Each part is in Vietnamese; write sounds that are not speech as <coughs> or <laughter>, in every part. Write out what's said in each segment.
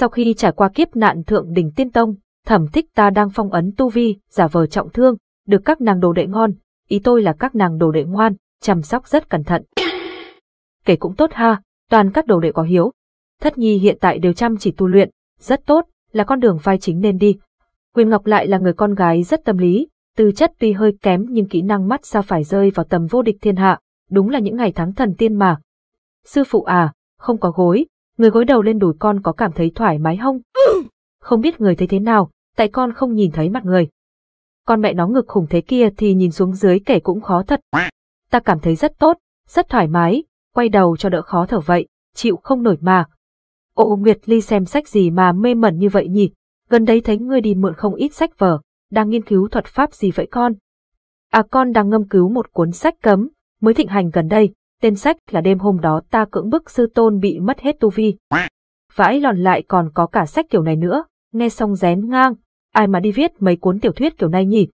Sau khi trải qua kiếp nạn thượng đỉnh tiên tông, thẩm thích ta đang phong ấn tu vi, giả vờ trọng thương, được các nàng đồ đệ ngon, ý tôi là các nàng đồ đệ ngoan, chăm sóc rất cẩn thận. <coughs> Kể cũng tốt ha, toàn các đồ đệ có hiếu. Thất nhi hiện tại đều chăm chỉ tu luyện, rất tốt, là con đường vai chính nên đi. quyền Ngọc lại là người con gái rất tâm lý, tư chất tuy hơi kém nhưng kỹ năng mắt sao phải rơi vào tầm vô địch thiên hạ, đúng là những ngày tháng thần tiên mà. Sư phụ à, không có gối, người gối đầu lên đùi con có cảm thấy thoải mái không? Không biết người thấy thế nào, tại con không nhìn thấy mặt người. Con mẹ nó ngực khủng thế kia thì nhìn xuống dưới kể cũng khó thật. Ta cảm thấy rất tốt, rất thoải mái, quay đầu cho đỡ khó thở vậy, chịu không nổi mà. Ô Nguyệt Ly xem sách gì mà mê mẩn như vậy nhỉ? Gần đấy thấy ngươi đi mượn không ít sách vở, đang nghiên cứu thuật pháp gì vậy con? À con đang ngâm cứu một cuốn sách cấm, mới thịnh hành gần đây, Tên sách là đêm hôm đó ta cưỡng bức sư tôn bị mất hết tu vi. Vãi lòn lại còn có cả sách kiểu này nữa, nghe xong rén ngang, ai mà đi viết mấy cuốn tiểu thuyết kiểu này nhỉ?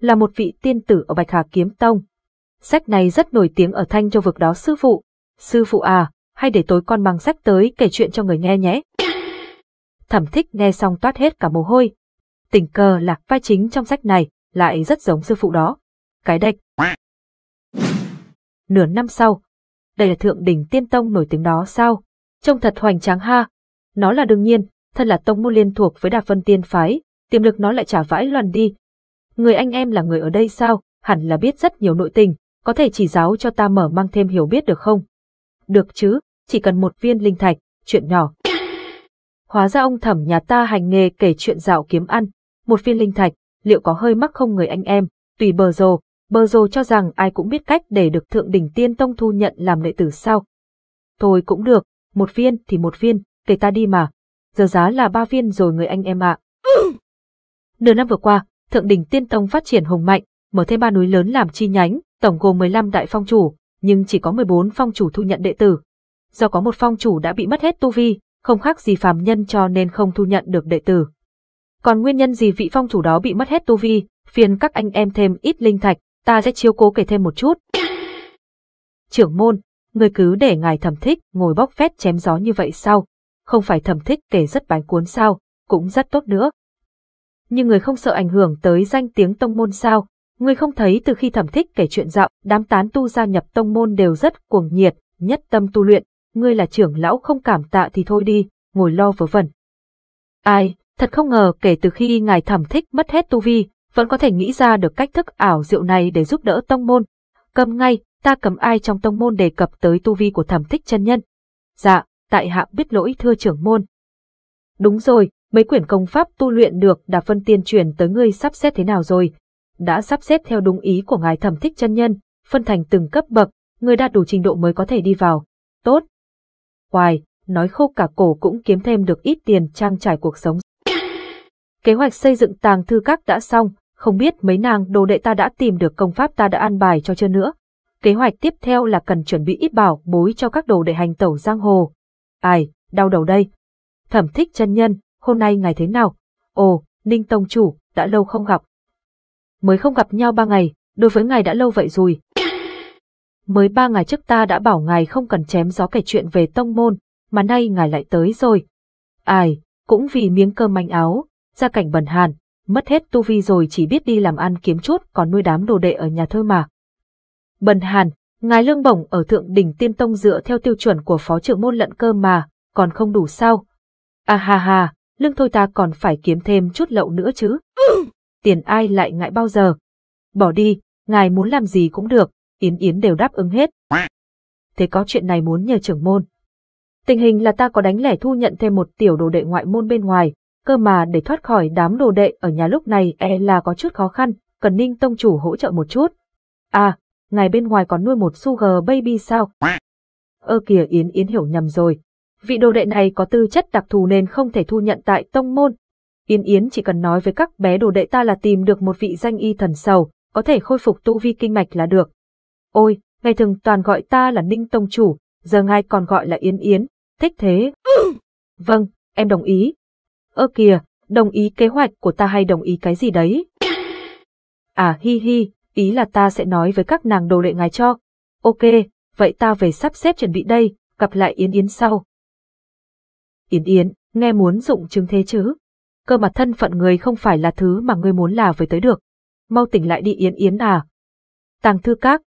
Là một vị tiên tử ở Bạch Hà Kiếm Tông. Sách này rất nổi tiếng ở Thanh Châu vực đó sư phụ. Sư phụ à, hay để tối con mang sách tới kể chuyện cho người nghe nhé. Thẩm thích nghe xong toát hết cả mồ hôi. Tình cờ là vai chính trong sách này, lại rất giống sư phụ đó. Cái đạch, nửa năm sau. Đây là thượng đỉnh tiên tông nổi tiếng đó sao? Trông thật hoành tráng ha. Nó là đương nhiên, thân là tông môn liên thuộc với Đạp Vân Tiên Phái, tiềm lực nó lại trả vãi loàn đi. Người anh em là người ở đây sao, hẳn là biết rất nhiều nội tình, có thể chỉ giáo cho ta mở mang thêm hiểu biết được không? Được chứ, chỉ cần một viên linh thạch, chuyện nhỏ. Hóa ra ông thẩm nhà ta hành nghề kể chuyện dạo kiếm ăn, một viên linh thạch, liệu có hơi mắc không người anh em, tùy bờ rồ, Bờ rồ cho rằng ai cũng biết cách để được Thượng đỉnh Tiên Tông thu nhận làm đệ tử sao. Thôi cũng được, một viên thì một viên, kể ta đi mà. Giờ giá là ba viên rồi người anh em ạ. Nửa năm vừa qua, Thượng đỉnh Tiên Tông phát triển hùng mạnh, mở thêm ba núi lớn làm chi nhánh, tổng gồm 15 đại phong chủ, nhưng chỉ có 14 phong chủ thu nhận đệ tử. Do có một phong chủ đã bị mất hết tu vi, không khác gì phàm nhân cho nên không thu nhận được đệ tử. Còn nguyên nhân gì vị phong chủ đó bị mất hết tu vi, phiền các anh em thêm ít linh thạch, ta sẽ chiếu cố kể thêm một chút. Trưởng môn, người cứ để ngài thẩm thích ngồi bóc phét chém gió như vậy sao? Không phải thẩm thích kể rất bánh cuốn sao, cũng rất tốt nữa. Nhưng người không sợ ảnh hưởng tới danh tiếng tông môn sao? Người không thấy từ khi thẩm thích kể chuyện dạo, đám tán tu gia nhập tông môn đều rất cuồng nhiệt, nhất tâm tu luyện. Ngươi là trưởng lão không cảm tạ thì thôi đi, ngồi lo vớ vẩn. Ai, thật không ngờ kể từ khi ngài thẩm thích mất hết tu vi, vẫn có thể nghĩ ra được cách thức ảo diệu này để giúp đỡ tông môn. Cầm ngay, ta cầm ai trong tông môn đề cập tới tu vi của thẩm thích chân nhân. Dạ, tại hạ biết lỗi thưa trưởng môn. Đúng rồi, mấy quyển công pháp tu luyện được đã phân tiên truyền tới ngươi sắp xếp thế nào rồi? Đã sắp xếp theo đúng ý của ngài thẩm thích chân nhân, phân thành từng cấp bậc, người đạt đủ trình độ mới có thể đi vào. Tốt. Hoài, nói khô cả cổ cũng kiếm thêm được ít tiền trang trải cuộc sống. Kế hoạch xây dựng tàng thư các đã xong, không biết mấy nàng đồ đệ ta đã tìm được công pháp ta đã an bài cho chưa nữa. Kế hoạch tiếp theo là cần chuẩn bị ít bảo bối cho các đồ đệ hành tẩu giang hồ. Ai, đau đầu đây. Thẩm thích chân nhân, hôm nay ngày thế nào? Ồ, Ninh Tông Chủ, đã lâu không gặp. Mới không gặp nhau ba ngày, đối với ngài đã lâu vậy rồi. Mới ba ngày trước ta đã bảo ngài không cần chém gió kể chuyện về tông môn, mà nay ngài lại tới rồi. Ai, cũng vì miếng cơm manh áo, gia cảnh bần hàn, mất hết tu vi rồi chỉ biết đi làm ăn kiếm chút còn nuôi đám đồ đệ ở nhà thôi mà. Bần Hàn, ngài lương bổng ở thượng đỉnh tiên tông dựa theo tiêu chuẩn của phó trưởng môn lận cơ mà, còn không đủ sao? À ha ha, lương thôi ta còn phải kiếm thêm chút lậu nữa chứ. Tiền ai lại ngại bao giờ? Bỏ đi, ngài muốn làm gì cũng được, Yến Yến đều đáp ứng hết. Thế có chuyện này muốn nhờ trưởng môn. Tình hình là ta có đánh lẻ thu nhận thêm một tiểu đồ đệ ngoại môn bên ngoài, cơ mà để thoát khỏi đám đồ đệ ở nhà lúc này e là có chút khó khăn, cần Ninh Tông chủ hỗ trợ một chút. À, ngài bên ngoài còn nuôi một sugar baby sao? Ơ kìa Yến Yến hiểu nhầm rồi. Vị đồ đệ này có tư chất đặc thù nên không thể thu nhận tại tông môn. Yến Yến chỉ cần nói với các bé đồ đệ ta là tìm được một vị danh y thần sầu, có thể khôi phục tu vi kinh mạch là được. Ôi, ngày thường toàn gọi ta là Ninh Tông Chủ, giờ ngài còn gọi là Yến Yến, thích thế. vâng, em đồng ý, Ơ kìa, đồng ý kế hoạch của ta hay đồng ý cái gì đấy? À hi hi, ý là ta sẽ nói với các nàng đồ đệ ngài cho. Ok, vậy ta về sắp xếp chuẩn bị đây, gặp lại Yến Yến sau. Yến Yến, nghe muốn dụng chứng thế chứ? Cơ mà thân phận người không phải là thứ mà ngươi muốn là với tới được. Mau tỉnh lại đi Yến Yến à. Tàng thư các.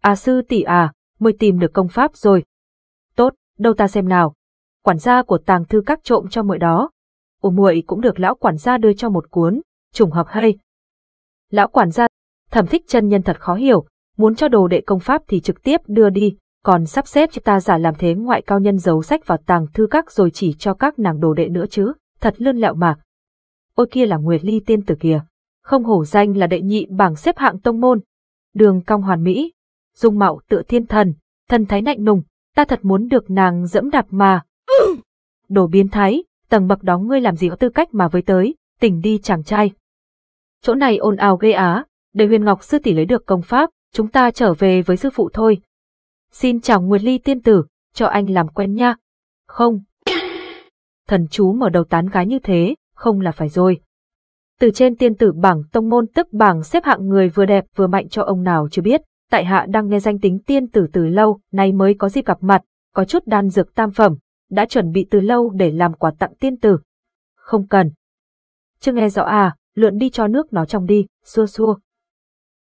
À sư tỷ à, mới tìm được công pháp rồi. Tốt, đâu ta xem nào. Quản gia của tàng thư các trộm cho mọi đó, ủ muội cũng được lão quản gia đưa cho một cuốn, trùng hợp hay. Lão quản gia, thẩm thích chân nhân thật khó hiểu, muốn cho đồ đệ công pháp thì trực tiếp đưa đi, còn sắp xếp cho ta giả làm thế ngoại cao nhân giấu sách vào tàng thư các rồi chỉ cho các nàng đồ đệ nữa chứ, thật lươn lẹo mà. Ôi kia là Nguyệt Ly tiên tử kìa, không hổ danh là đệ nhị bảng xếp hạng tông môn. Đường cong hoàn mỹ, dung mạo tựa thiên thần, thần thái nạnh nùng, ta thật muốn được nàng dẫm đạp mà. Đồ biến thái, tầng bậc đó ngươi làm gì có tư cách mà với tới, tỉnh đi chàng trai. Chỗ này ồn ào ghê á, để huyền ngọc sư tỷ lấy được công pháp, chúng ta trở về với sư phụ thôi. Xin chào Nguyệt Ly tiên tử, cho anh làm quen nha. Không. Thần chú mở đầu tán gái như thế, không là phải rồi. Từ trên tiên tử bảng tông môn tức bảng xếp hạng người vừa đẹp vừa mạnh cho ông nào chưa biết, tại hạ đang nghe danh tính tiên tử từ lâu, nay mới có dịp gặp mặt, có chút đan dược tam phẩm, đã chuẩn bị từ lâu để làm quà tặng tiên tử. Không cần. Chưa nghe rõ à, lượn đi cho nước nó trong đi, xua xua.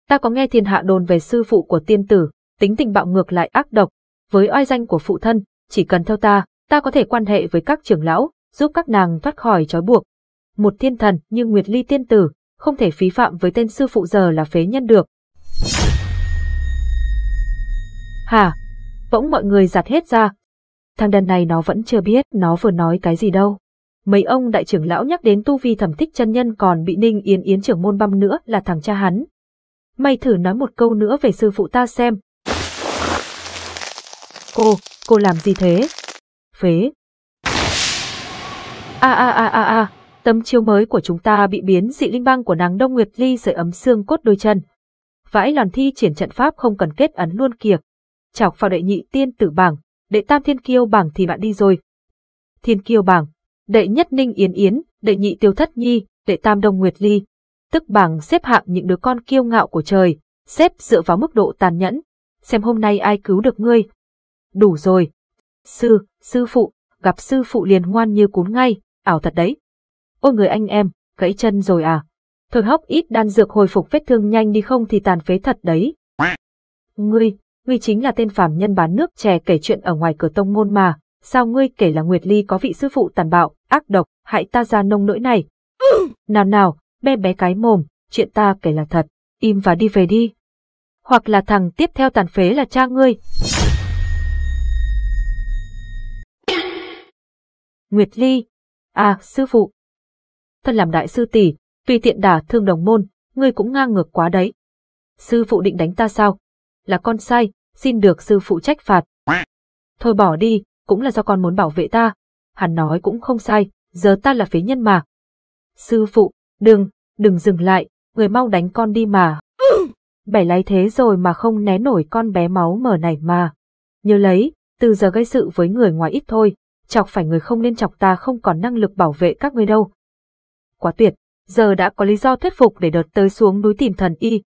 Ta có nghe thiên hạ đồn về sư phụ của tiên tử, tính tình bạo ngược lại ác độc, với oai danh của phụ thân, chỉ cần theo ta, ta có thể quan hệ với các trưởng lão, giúp các nàng thoát khỏi trói buộc. Một thiên thần như Nguyệt Ly tiên tử, không thể phí phạm với tên sư phụ giờ là phế nhân được. Hà, Bỗng mọi người giặt hết ra, thằng đàn này nó vẫn chưa biết nó vừa nói cái gì đâu. Mấy ông đại trưởng lão nhắc đến tu vi thẩm thích chân nhân còn bị Ninh Yến Yến trưởng môn băm nữa là thằng cha hắn. Mày thử nói một câu nữa về sư phụ ta xem. Cô, cô làm gì thế? Phế. A a a a a, tấm chiếu mới của chúng ta bị biến dị linh băng của nàng Đông Nguyệt Ly sợi ấm xương cốt đôi chân. Vãi lòn thi triển trận pháp không cần kết ấn luôn kìa. Chọc vào đệ nhị tiên tử bảng, đệ tam thiên kiêu bảng thì bạn đi rồi. Thiên kiêu bảng, đệ nhất Ninh Yến Yến, đệ nhị Tiêu Thất Nhi, đệ tam Đông Nguyệt Ly, tức bảng xếp hạng những đứa con kiêu ngạo của trời, xếp dựa vào mức độ tàn nhẫn, xem hôm nay ai cứu được ngươi. Đủ rồi. Sư, sư phụ, gặp sư phụ liền ngoan như cún ngay, ảo thật đấy. Ôi người anh em, gãy chân rồi à? Thôi hóc ít đan dược hồi phục vết thương nhanh đi không thì tàn phế thật đấy. Ngươi, ngươi chính là tên phàm nhân bán nước chè kể chuyện ở ngoài cửa tông môn mà, sao ngươi kể là Nguyệt Ly có vị sư phụ tàn bạo, ác độc, hại ta ra nông nỗi này. nào nào, bé bé cái mồm, chuyện ta kể là thật, im và đi về đi. Hoặc là thằng tiếp theo tàn phế là cha ngươi. Nguyệt Ly, à, sư phụ. Thân làm đại sư tỷ, tùy tiện đả thương đồng môn, ngươi cũng ngang ngược quá đấy. Sư phụ định đánh ta sao? Là con sai, xin được sư phụ trách phạt. Thôi bỏ đi, cũng là do con muốn bảo vệ ta. Hắn nói cũng không sai, giờ ta là phế nhân mà. Sư phụ, đừng, đừng dừng lại, người mau đánh con đi mà. Bẻ lái thế rồi mà không né nổi con bé máu mở này mà. Nhớ lấy, từ giờ gây sự với người ngoài ít thôi, chọc phải người không nên chọc ta không còn năng lực bảo vệ các ngươi đâu. Quá tuyệt, giờ đã có lý do thuyết phục để đợt tới xuống núi tìm thần y,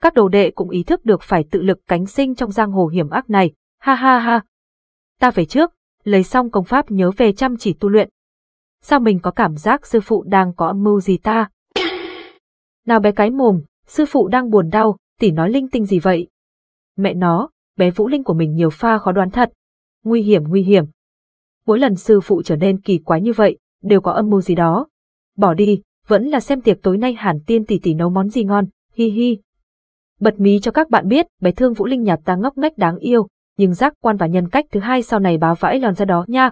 các đồ đệ cũng ý thức được phải tự lực cánh sinh trong giang hồ hiểm ác này, ha ha ha. Ta về trước, lấy xong công pháp nhớ về chăm chỉ tu luyện. Sao mình có cảm giác sư phụ đang có âm mưu gì ta? Nào bé cái mồm, sư phụ đang buồn đau, tỷ nói linh tinh gì vậy? Mẹ nó, bé Vũ Linh của mình nhiều pha khó đoán thật. Nguy hiểm nguy hiểm. Mỗi lần sư phụ trở nên kỳ quái như vậy, đều có âm mưu gì đó. Bỏ đi, vẫn là xem tiệc tối nay Hàn Tiên tỷ tỷ nấu món gì ngon, hi hi. Bật mí cho các bạn biết, bé thương Vũ Linh nhà ta ngốc nghếch đáng yêu, nhưng giác quan và nhân cách thứ hai sau này báo vãi lòn ra đó nha.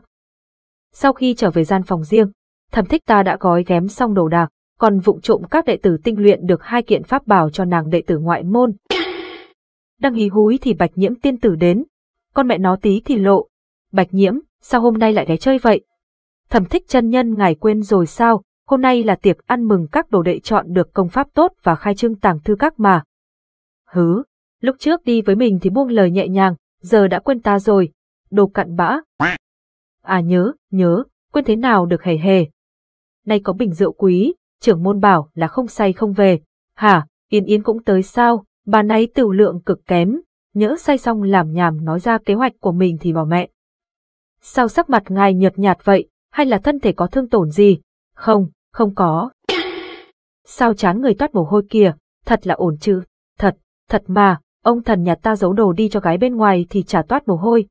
Sau khi trở về gian phòng riêng, thẩm thích ta đã gói ghém xong đồ đạc, còn vụng trộm các đệ tử tinh luyện được hai kiện pháp bảo cho nàng đệ tử ngoại môn. Đang hí húi thì bạch nhiễm tiên tử đến, con mẹ nó tí thì lộ. Bạch nhiễm, sao hôm nay lại ghé chơi vậy? Thẩm thích chân nhân ngài quên rồi sao, hôm nay là tiệc ăn mừng các đồ đệ chọn được công pháp tốt và khai trương tàng thư các mà, Hứ, lúc trước đi với mình thì buông lời nhẹ nhàng, giờ đã quên ta rồi, đồ cặn bã. À nhớ, nhớ, quên thế nào được hề hề. Nay có bình rượu quý, trưởng môn bảo là không say không về. Hả, Yên Yên cũng tới sao, bà này tiểu lượng cực kém, nhỡ say xong làm nhảm nói ra kế hoạch của mình thì bỏ mẹ. Sao sắc mặt ngài nhợt nhạt vậy, hay là thân thể có thương tổn gì? Không, không có. Sao chán người toát mồ hôi kìa, thật là ổn chứ. Thật mà, ông thần nhà ta giấu đồ đi cho gái bên ngoài thì chả toát mồ hôi.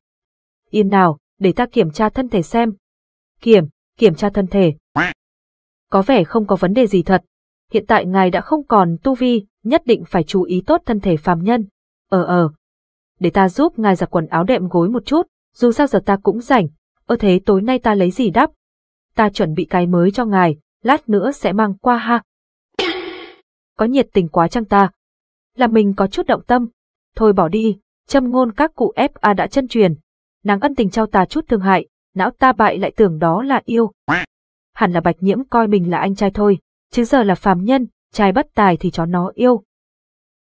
Yên nào, để ta kiểm tra thân thể xem. Kiểm, kiểm tra thân thể. Có vẻ không có vấn đề gì thật. Hiện tại ngài đã không còn tu vi, nhất định phải chú ý tốt thân thể phàm nhân. Ờ ờ. Để ta giúp ngài giặt quần áo đệm gối một chút, dù sao giờ ta cũng rảnh. Ơ thế tối nay ta lấy gì đắp? Ta chuẩn bị cái mới cho ngài, lát nữa sẽ mang qua ha. Có nhiệt tình quá chăng ta, là mình có chút động tâm. Thôi bỏ đi, châm ngôn các cụ a đã chân truyền. Nàng ân tình trao ta chút thương hại, não ta bại lại tưởng đó là yêu. Hẳn là bạch nhiễm coi mình là anh trai thôi, chứ giờ là phàm nhân, trai bất tài thì chó nó yêu.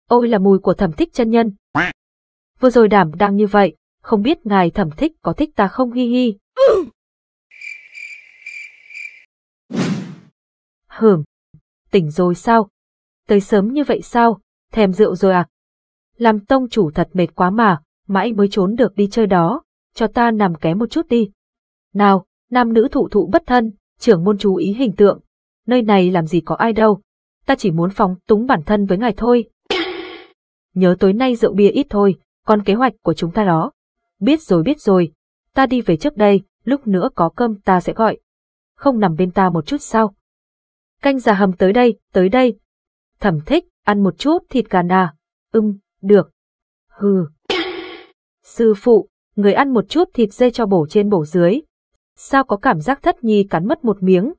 Ôi là mùi của thẩm thích chân nhân. Vừa rồi đảm đang như vậy, không biết ngài thẩm thích có thích ta không hi hi. Hửm, tỉnh rồi sao? Tới sớm như vậy sao? thèm rượu rồi à? Làm tông chủ thật mệt quá mà, mãi mới trốn được đi chơi đó, cho ta nằm ké một chút đi. Nào, nam nữ thụ thụ bất thân, trưởng môn chú ý hình tượng, nơi này làm gì có ai đâu, ta chỉ muốn phóng túng bản thân với ngài thôi. Nhớ tối nay rượu bia ít thôi, còn kế hoạch của chúng ta đó. Biết rồi biết rồi, ta đi về trước đây, lúc nữa có cơm ta sẽ gọi. Không nằm bên ta một chút sao? Canh già hầm tới đây, tới đây. Thẩm thích, Ăn một chút thịt gà nà. Ừm, được. Hừ. Sư phụ, người ăn một chút thịt dê cho bổ trên bổ dưới. Sao có cảm giác thất nhi cắn mất một miếng?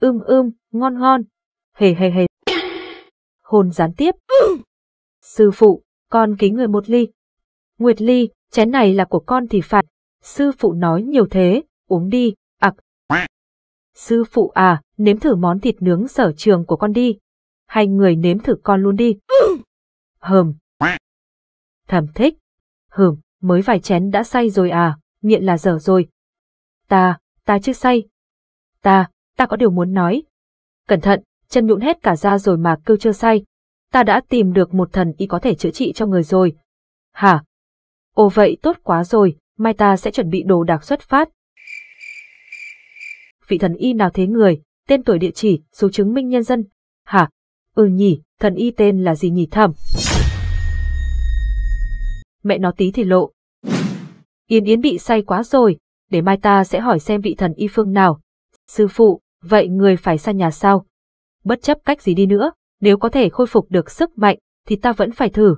Ưm ưm, ngon ngon. Hề hề hề. Hồn gián tiếp. Sư phụ, con kính người một ly. Nguyệt ly, chén này là của con thì phạt. Sư phụ nói nhiều thế, uống đi, ặc. Sư phụ à, nếm thử món thịt nướng sở trường của con đi hai người nếm thử con luôn đi. Hờm. Thầm thích. Hờm, mới vài chén đã say rồi à, nghiện là dở rồi. Ta, ta chứ say. Ta, ta có điều muốn nói. Cẩn thận, chân nhũn hết cả da rồi mà kêu chưa say. Ta đã tìm được một thần y có thể chữa trị cho người rồi. Hả? Ồ vậy tốt quá rồi, mai ta sẽ chuẩn bị đồ đạc xuất phát. Vị thần y nào thế người, tên tuổi địa chỉ, số chứng minh nhân dân. Hả? Ừ nhỉ, thần y tên là gì nhỉ thẩm? Mẹ nó tí thì lộ. Yến Yến bị say quá rồi, để mai ta sẽ hỏi xem vị thần y phương nào. Sư phụ, vậy người phải xa nhà sao? Bất chấp cách gì đi nữa, nếu có thể khôi phục được sức mạnh, thì ta vẫn phải thử.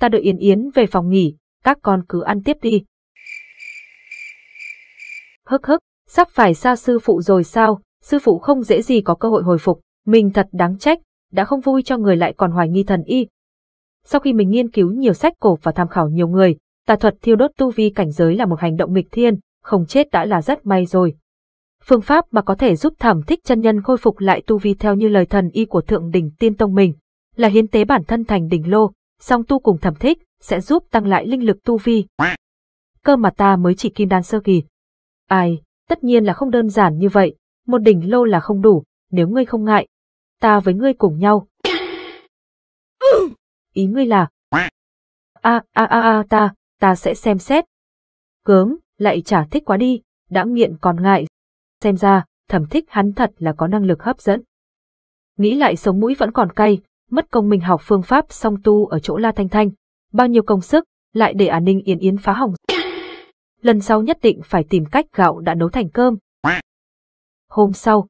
Ta đợi Yến Yến về phòng nghỉ, các con cứ ăn tiếp đi. Hức hức, sắp phải xa sư phụ rồi sao, sư phụ không dễ gì có cơ hội hồi phục, mình thật đáng trách, đã không vui cho người lại còn hoài nghi thần y. Sau khi mình nghiên cứu nhiều sách cổ và tham khảo nhiều người, tà thuật thiêu đốt tu vi cảnh giới là một hành động nghịch thiên, không chết đã là rất may rồi. Phương pháp mà có thể giúp thẩm thích chân nhân khôi phục lại tu vi theo như lời thần y của thượng đỉnh tiên tông mình, là hiến tế bản thân thành đỉnh lô, song tu cùng thẩm thích sẽ giúp tăng lại linh lực tu vi. Cơ mà ta mới chỉ kim đan sơ kỳ. Ai, tất nhiên là không đơn giản như vậy, một đỉnh lô là không đủ, nếu ngươi không ngại, ta với ngươi cùng nhau. Ý ngươi là... A a a a ta, ta sẽ xem xét. Gớm, lại chả thích quá đi, đã nghiện còn ngại. Xem ra, thẩm thích hắn thật là có năng lực hấp dẫn. Nghĩ lại sống mũi vẫn còn cay, mất công mình học phương pháp song tu ở chỗ La Thanh Thanh, bao nhiêu công sức, lại để à Ninh Yến Yến phá hỏng. Lần sau nhất định phải tìm cách gạo đã nấu thành cơm. Hôm sau,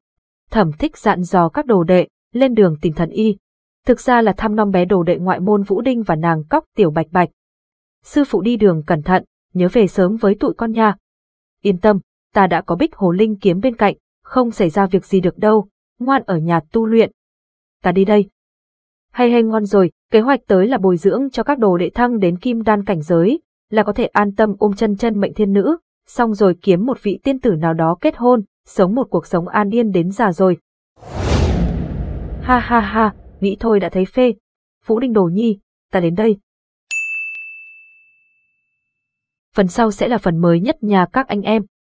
thẩm thích dặn dò các đồ đệ, lên đường tìm thần y. Thực ra là thăm non bé đồ đệ ngoại môn Vũ Đinh và nàng cóc tiểu bạch bạch. Sư phụ đi đường cẩn thận, nhớ về sớm với tụi con nha. Yên tâm, ta đã có bích hồ linh kiếm bên cạnh, không xảy ra việc gì được đâu, ngoan ở nhà tu luyện. Ta đi đây. Hay hay ngon rồi, kế hoạch tới là bồi dưỡng cho các đồ đệ thăng đến kim đan cảnh giới, là có thể an tâm ôm chân chân mệnh thiên nữ, xong rồi kiếm một vị tiên tử nào đó kết hôn, sống một cuộc sống an yên đến già rồi, Ha ha ha, nghĩ thôi đã thấy phê. Vũ Đinh Đồ Nhi, ta đến đây. Phần sau sẽ là phần mới nhất nhà các anh em.